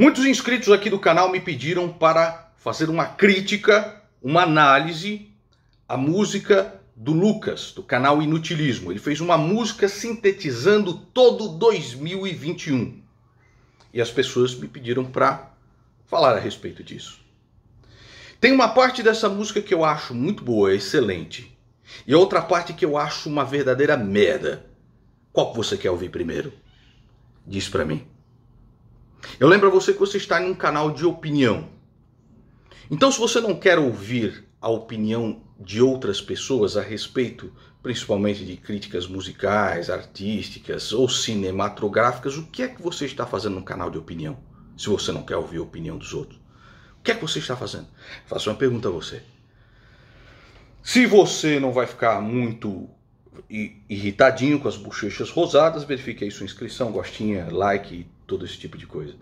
Muitos inscritos aqui do canal me pediram para fazer uma crítica, uma análise à música do Lucas, do canal Inutilismo. Ele fez uma música sintetizando todo 2021. E as pessoas me pediram para falar a respeito disso. Tem uma parte dessa música que eu acho muito boa, é excelente. E outra parte que eu acho uma verdadeira merda. Qual que você quer ouvir primeiro? Diz para mim. Eu lembro a você que você está em um canal de opinião. Então, se você não quer ouvir a opinião de outras pessoas a respeito, principalmente de críticas musicais, artísticas ou cinematográficas, o que é que você está fazendo no canal de opinião? Se você não quer ouvir a opinião dos outros, o que é que você está fazendo? Faço uma pergunta a você. Se você não vai ficar muito irritadinho com as bochechas rosadas, verifique aí sua inscrição, gostinha, like, todo esse tipo de coisa.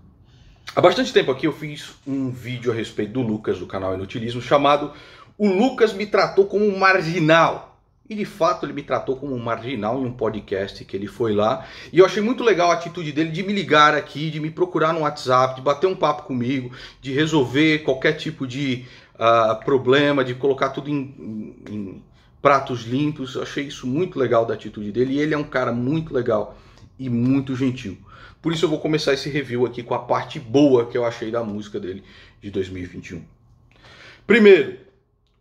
Há bastante tempo aqui eu fiz um vídeo a respeito do Lucas, do canal Inutilismo, chamado O Lucas me tratou como um marginal. E de fato ele me tratou como um marginal em um podcast que ele foi lá. E eu achei muito legal a atitude dele de me ligar aqui, de me procurar no WhatsApp, de bater um papo comigo, de resolver qualquer tipo de uh, problema, de colocar tudo em, em, em pratos limpos. Eu achei isso muito legal da atitude dele. E ele é um cara muito legal e muito gentil. Por isso eu vou começar esse review aqui com a parte boa que eu achei da música dele de 2021. Primeiro,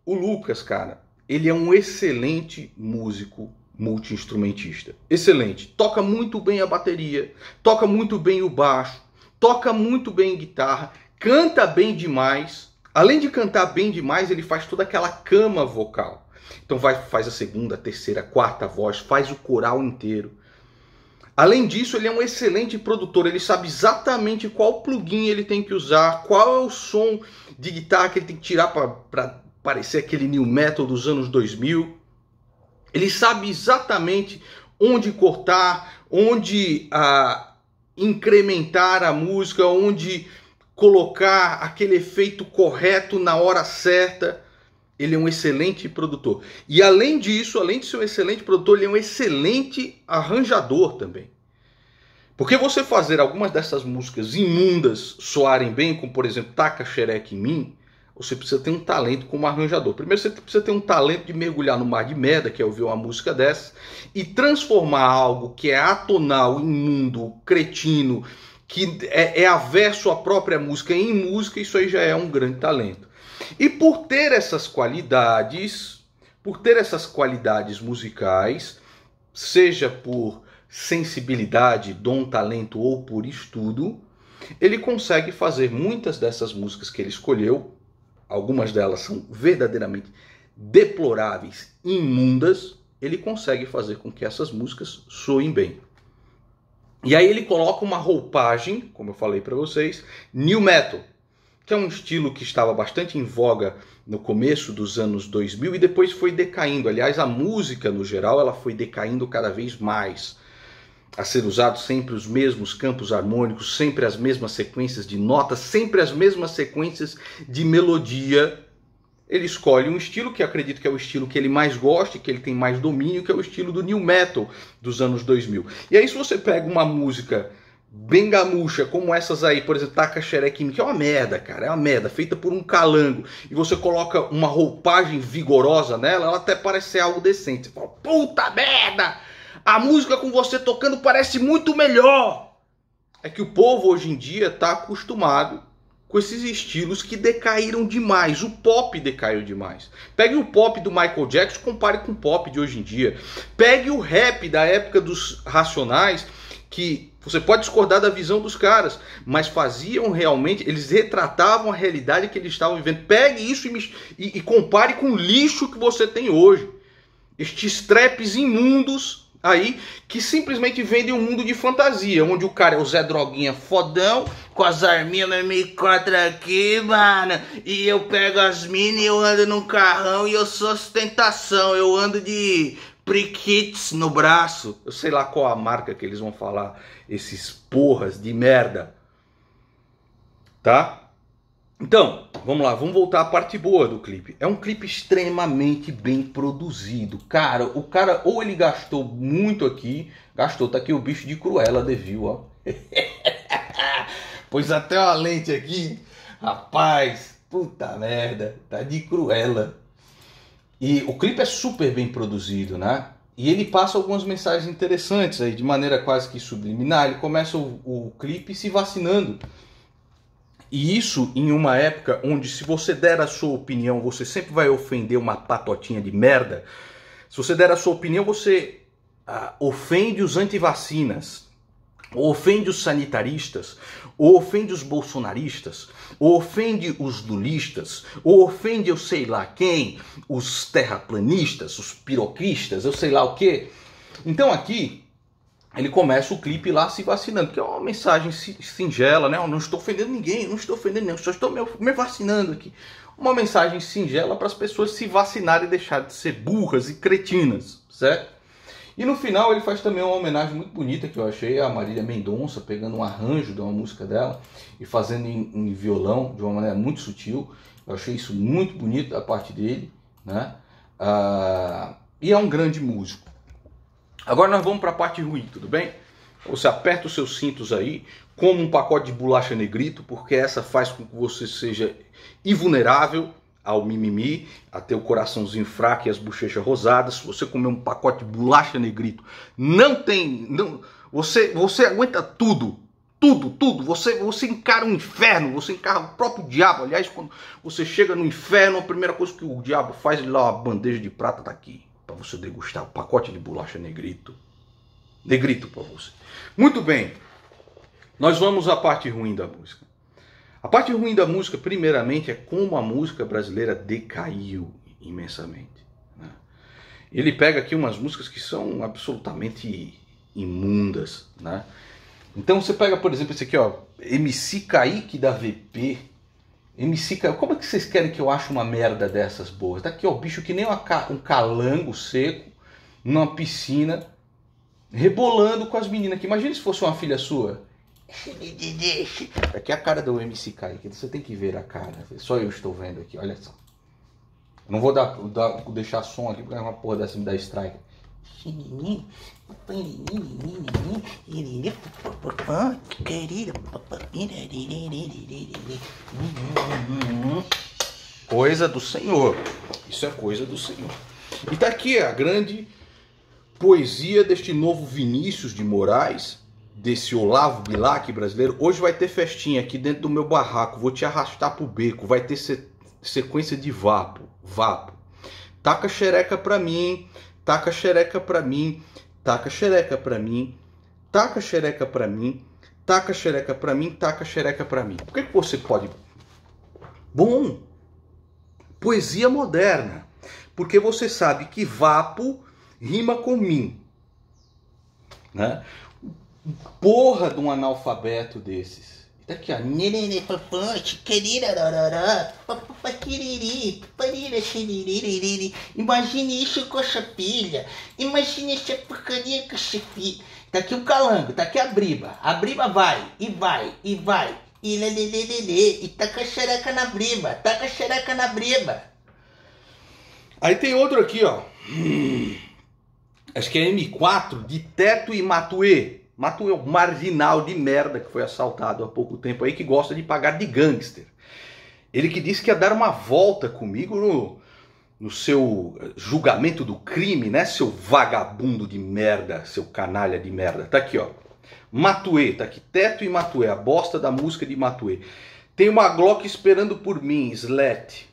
o Lucas, cara, ele é um excelente músico multiinstrumentista. Excelente. Toca muito bem a bateria, toca muito bem o baixo, toca muito bem guitarra, canta bem demais. Além de cantar bem demais, ele faz toda aquela cama vocal. Então vai, faz a segunda, a terceira, a quarta voz, faz o coral inteiro. Além disso, ele é um excelente produtor, ele sabe exatamente qual plugin ele tem que usar, qual é o som de guitarra que ele tem que tirar para parecer aquele new metal dos anos 2000. Ele sabe exatamente onde cortar, onde ah, incrementar a música, onde colocar aquele efeito correto na hora certa. Ele é um excelente produtor. E além disso, além de ser um excelente produtor, ele é um excelente arranjador também. Porque você fazer algumas dessas músicas imundas soarem bem, como por exemplo Taca Xereque em mim, você precisa ter um talento como arranjador. Primeiro você precisa ter um talento de mergulhar no mar de merda, que é ouvir uma música dessa, e transformar algo que é atonal, imundo, cretino, que é, é averso à própria música em música, isso aí já é um grande talento. E por ter essas qualidades, por ter essas qualidades musicais, seja por sensibilidade, dom, talento ou por estudo, ele consegue fazer muitas dessas músicas que ele escolheu, algumas delas são verdadeiramente deploráveis, imundas, ele consegue fazer com que essas músicas soem bem. E aí ele coloca uma roupagem, como eu falei para vocês, new metal, que é um estilo que estava bastante em voga no começo dos anos 2000 e depois foi decaindo. Aliás, a música no geral ela foi decaindo cada vez mais. A ser usado sempre os mesmos campos harmônicos, sempre as mesmas sequências de notas, sempre as mesmas sequências de melodia. Ele escolhe um estilo que acredito que é o estilo que ele mais gosta, que ele tem mais domínio, que é o estilo do new metal dos anos 2000. E aí se você pega uma música bem gamucha, como essas aí, por exemplo, Taka Sherekim, que é uma merda, cara, é uma merda, feita por um calango, e você coloca uma roupagem vigorosa nela, ela até parece ser algo decente. Você fala, puta merda! A música com você tocando parece muito melhor! É que o povo hoje em dia tá acostumado com esses estilos que decaíram demais. O pop decaiu demais. Pegue o pop do Michael Jackson, compare com o pop de hoje em dia. Pegue o rap da época dos Racionais que você pode discordar da visão dos caras, mas faziam realmente, eles retratavam a realidade que eles estavam vivendo. Pegue isso e, e, e compare com o lixo que você tem hoje. Estes traps imundos aí que simplesmente vendem um mundo de fantasia, onde o cara é o Zé Droguinha fodão, com as arminhas me encontra aqui, mano, e eu pego as minas e eu ando num carrão e eu sou ostentação, eu ando de Prikits no braço. Eu sei lá qual a marca que eles vão falar, esses porras de merda. Tá? Então, vamos lá, vamos voltar à parte boa do clipe. É um clipe extremamente bem produzido. Cara, o cara ou ele gastou muito aqui, gastou, tá aqui o bicho de Cruella de Vil, ó. pois até uma lente aqui, rapaz, puta merda, tá de Cruella. E o clipe é super bem produzido, né? E ele passa algumas mensagens interessantes aí, de maneira quase que subliminar. Ele começa o, o clipe se vacinando. E isso em uma época onde, se você der a sua opinião, você sempre vai ofender uma patotinha de merda. Se você der a sua opinião, você ah, ofende os antivacinas, ofende os sanitaristas, ou ofende os bolsonaristas, ou ofende os lulistas, ou ofende eu sei lá quem, os terraplanistas, os piroquistas, eu sei lá o quê. Então aqui ele começa o clipe lá se vacinando, que é uma mensagem singela, né? Eu não estou ofendendo ninguém, não estou ofendendo ninguém, só estou me vacinando aqui. Uma mensagem singela para as pessoas se vacinarem e deixar de ser burras e cretinas, certo? E no final ele faz também uma homenagem muito bonita que eu achei a Marília Mendonça, pegando um arranjo de uma música dela e fazendo em, em violão de uma maneira muito sutil. Eu achei isso muito bonito da parte dele, né? Ah, e é um grande músico. Agora nós vamos para a parte ruim, tudo bem? Você aperta os seus cintos aí, como um pacote de bolacha negrito, porque essa faz com que você seja invulnerável ao mimimi, a ter o coraçãozinho fraco e as bochechas rosadas, se você comer um pacote de bolacha negrito, não tem, não, você você aguenta tudo, tudo, tudo, você você encara o um inferno, você encara o próprio diabo. Aliás, quando você chega no inferno, a primeira coisa que o diabo faz é lá uma bandeja de prata daqui tá aqui, para você degustar o pacote de bolacha negrito. Negrito para você. Muito bem. Nós vamos à parte ruim da música. A parte ruim da música, primeiramente, é como a música brasileira decaiu imensamente. Né? Ele pega aqui umas músicas que são absolutamente imundas. Né? Então você pega, por exemplo, esse aqui, ó, MC Kaique da VP. MC Kaique, como é que vocês querem que eu ache uma merda dessas boas? Daqui, tá aqui, ó, bicho que nem um calango seco numa piscina rebolando com as meninas aqui. Imagina se fosse uma filha sua. Aqui é a cara do MC Kaique. Você tem que ver a cara. Só eu estou vendo aqui, olha só. Eu não vou dar, dar, deixar som aqui porque é uma porra dessa me dá strike. Coisa do Senhor. Isso é coisa do Senhor. E tá aqui a grande poesia deste novo Vinícius de Moraes desse Olavo Bilac brasileiro, hoje vai ter festinha aqui dentro do meu barraco, vou te arrastar pro beco, vai ter sequência de vapo, vapo. Taca xereca pra mim, taca xereca pra mim, taca xereca pra mim, taca xereca pra mim, taca xereca pra mim, taca xereca pra mim. Por que, que você pode... Bom, poesia moderna, porque você sabe que vapo rima com mim. Né? porra de um analfabeto desses. Tá aqui, ó. Nenene, papante, querirararará, papapaquiriri, parira, xiriririri. Imagine isso com a chapilha. Imagine essa porcaria com a fi. Tá aqui o calango, tá aqui a briba. A briba vai, e vai, e vai. E lelelelele, e taca tá a xereca na briba, taca tá a xereca na briba. Aí tem outro aqui, ó. Acho que é M4, de teto e matuê o marginal de merda que foi assaltado há pouco tempo aí, que gosta de pagar de gangster. Ele que disse que ia dar uma volta comigo no, no seu eh, julgamento do crime, né, seu vagabundo de merda, seu canalha de merda. Tá aqui, ó. Matuê, tá aqui. Teto e Matuê, a bosta da música de Matuê. Tem uma Glock esperando por mim, Slat.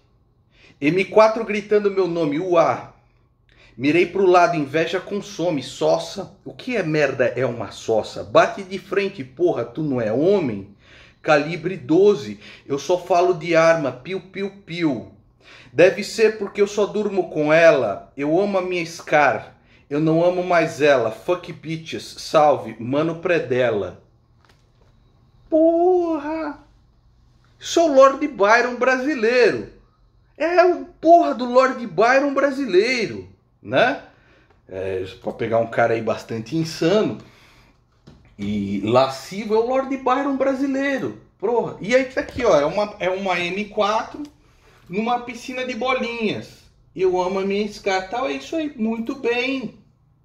M4 gritando meu nome, UA. Mirei pro lado, inveja consome, sossa. O que é merda é uma sossa? Bate de frente, porra, tu não é homem? Calibre 12, eu só falo de arma, piu, piu, piu. Deve ser porque eu só durmo com ela. Eu amo a minha Scar. Eu não amo mais ela. Fuck bitches. Salve, mano predela. Porra! Sou Lord Byron brasileiro. É o porra do Lord Byron brasileiro né? É, para pegar um cara aí bastante insano e lascivo, é o Lord Byron brasileiro. Porra. E aí é tá aqui, ó, é uma, é uma M4 numa piscina de bolinhas. Eu amo a minha tal É isso aí, muito bem.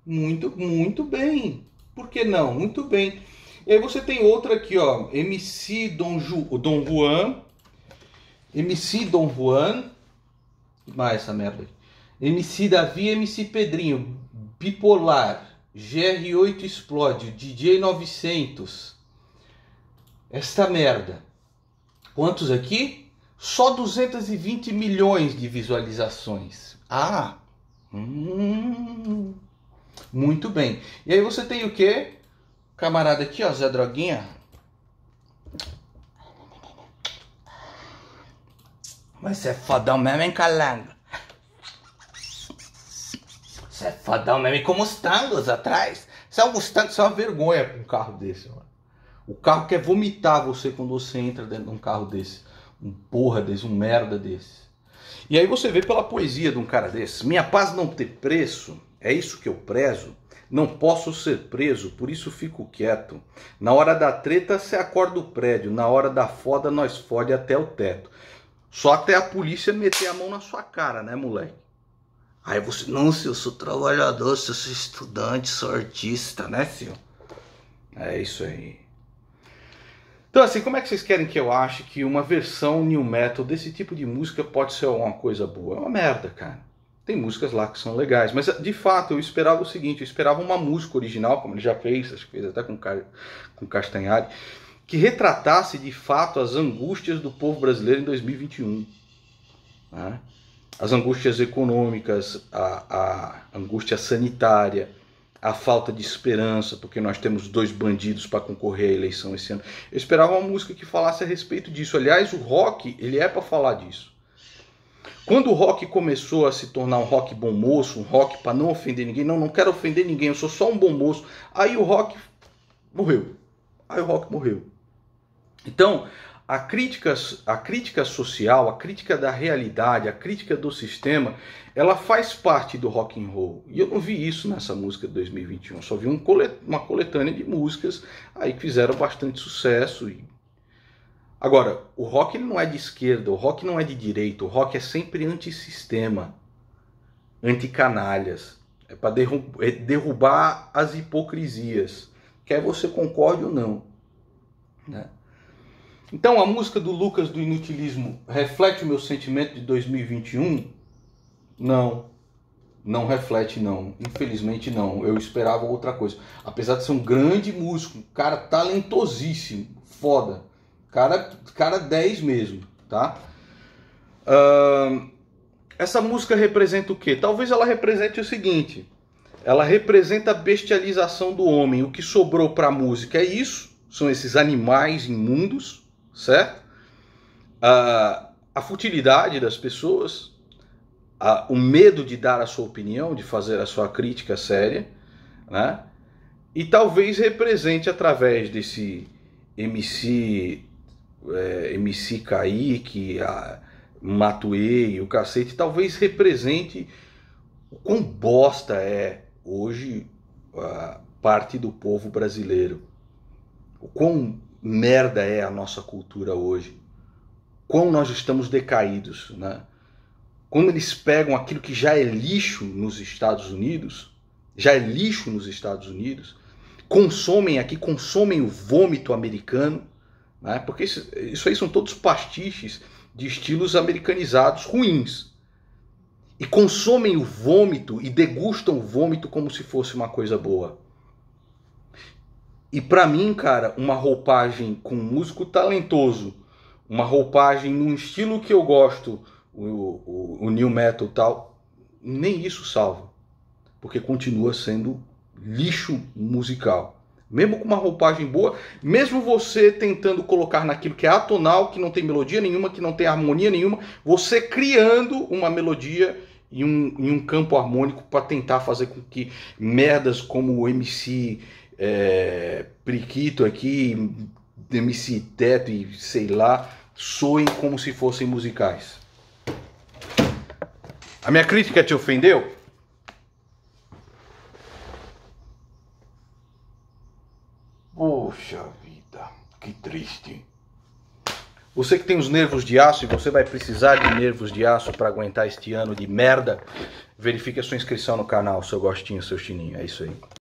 Muito, muito bem. Por que não? Muito bem. E aí você tem outra aqui, ó, MC Dom, Ju, Dom Juan. MC Dom Juan. Mais essa merda aqui. MC Davi, MC Pedrinho, Bipolar, GR8 Explode, DJ 900. Esta merda. Quantos aqui? Só 220 milhões de visualizações. Ah! Hum, muito bem. E aí você tem o que? Camarada aqui, ó, Zé Droguinha. Mas é fodão mesmo, hein, calango? Isso é fodão mesmo. E os Mustangos atrás. Isso é um Mustang, isso é uma vergonha com um carro desse, mano. O carro quer vomitar você quando você entra dentro de um carro desse. Um porra desse, um merda desse. E aí você vê pela poesia de um cara desse. Minha paz não tem preço, é isso que eu prezo. Não posso ser preso, por isso fico quieto. Na hora da treta, você acorda o prédio. Na hora da foda, nós fode até o teto. Só até a polícia meter a mão na sua cara, né, moleque? Aí você, não, senhor, eu sou trabalhador, senhor, eu sou estudante, sou artista, né, senhor? É isso aí. Então, assim, como é que vocês querem que eu ache que uma versão new metal desse tipo de música pode ser alguma coisa boa? É uma merda, cara. Tem músicas lá que são legais, mas de fato eu esperava o seguinte: eu esperava uma música original, como ele já fez, acho que fez até com, com Castanhari, que retratasse de fato as angústias do povo brasileiro em 2021. Né? as angústias econômicas, a, a angústia sanitária, a falta de esperança, porque nós temos dois bandidos para concorrer à eleição esse ano. Eu esperava uma música que falasse a respeito disso. Aliás, o rock, ele é para falar disso. Quando o rock começou a se tornar um rock bom moço, um rock para não ofender ninguém, não, não quero ofender ninguém, eu sou só um bom moço, aí o rock morreu. Aí o rock morreu. Então, a crítica, a crítica social, a crítica da realidade, a crítica do sistema, ela faz parte do rock and roll. E eu não vi isso nessa música de 2021, só vi um colet uma coletânea de músicas aí que fizeram bastante sucesso. E... Agora, o rock não é de esquerda, o rock não é de direita, o rock é sempre antissistema, anticanalhas, é para é derrubar as hipocrisias, quer você concorde ou não. Né? Então a música do Lucas do Inutilismo reflete o meu sentimento de 2021? Não. Não reflete, não. Infelizmente, não. Eu esperava outra coisa. Apesar de ser um grande músico, um cara talentosíssimo, foda. Cara, cara 10 mesmo, tá? Uh, essa música representa o quê? Talvez ela represente o seguinte: ela representa a bestialização do homem. O que sobrou para a música é isso: são esses animais imundos certo? A, a futilidade das pessoas, a, o medo de dar a sua opinião, de fazer a sua crítica séria, né? E talvez represente através desse MC, é, MC Kaique, a Matuei, o cacete, talvez represente o quão bosta é hoje a parte do povo brasileiro. O quão merda é a nossa cultura hoje. Quão nós estamos decaídos, né? Quando eles pegam aquilo que já é lixo nos Estados Unidos, já é lixo nos Estados Unidos, consomem aqui, consomem o vômito americano, né? porque isso, isso aí são todos pastiches de estilos americanizados ruins. E consomem o vômito e degustam o vômito como se fosse uma coisa boa. E para mim, cara, uma roupagem com um músico talentoso, uma roupagem num estilo que eu gosto, o, o, o new metal tal, nem isso salva, porque continua sendo lixo musical. Mesmo com uma roupagem boa, mesmo você tentando colocar naquilo que é atonal, que não tem melodia nenhuma, que não tem harmonia nenhuma, você criando uma melodia em um, um campo harmônico para tentar fazer com que merdas como o MC é, Priquito aqui, MC Teto e sei lá, soem como se fossem musicais. A minha crítica te ofendeu? Poxa vida, que triste. Você que tem os nervos de aço e você vai precisar de nervos de aço para aguentar este ano de merda, verifique a sua inscrição no canal, seu gostinho, seu chininho. É isso aí.